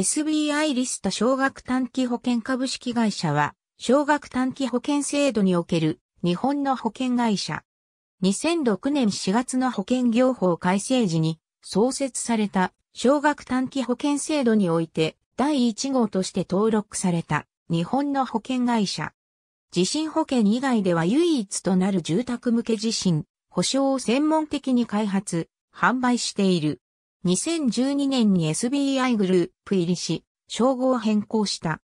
SBI リスト少額短期保険株式会社は、少額短期保険制度における日本の保険会社。2006年4月の保険業法改正時に創設された少額短期保険制度において第1号として登録された日本の保険会社。地震保険以外では唯一となる住宅向け地震、保障を専門的に開発、販売している。2012年に SBI グループ入りし、称号を変更した。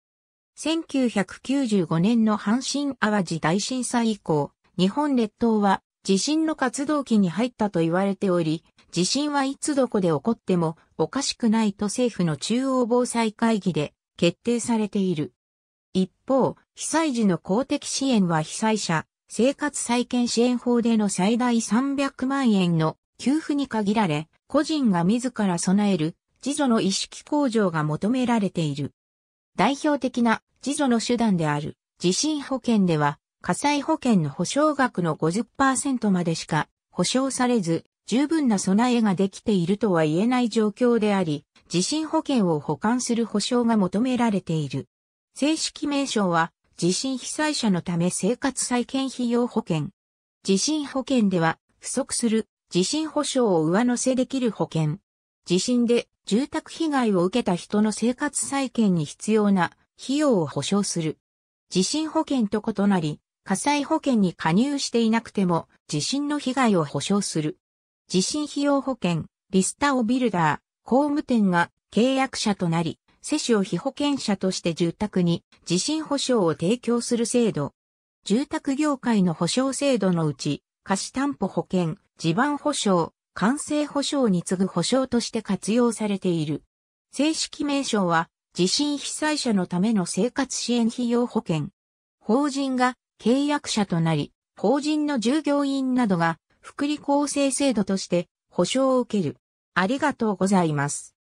1995年の阪神淡路大震災以降、日本列島は地震の活動期に入ったと言われており、地震はいつどこで起こってもおかしくないと政府の中央防災会議で決定されている。一方、被災時の公的支援は被災者、生活再建支援法での最大300万円の給付に限られ、個人が自ら備える自助の意識向上が求められている。代表的な自助の手段である地震保険では火災保険の保証額の50%までしか保証されず十分な備えができているとは言えない状況であり、地震保険を保管する保証が求められている。正式名称は地震被災者のため生活再建費用保険。地震保険では不足する地震保障を上乗せできる保険。地震で住宅被害を受けた人の生活再建に必要な費用を保障する。地震保険と異なり、火災保険に加入していなくても地震の被害を保障する。地震費用保険、リスタオビルダー、工務店が契約者となり、世子を被保険者として住宅に地震保障を提供する制度。住宅業界の保障制度のうち、貸担保保険、地盤保証、完成保証に次ぐ保証として活用されている。正式名称は、地震被災者のための生活支援費用保険。法人が契約者となり、法人の従業員などが福利厚生制度として保証を受ける。ありがとうございます。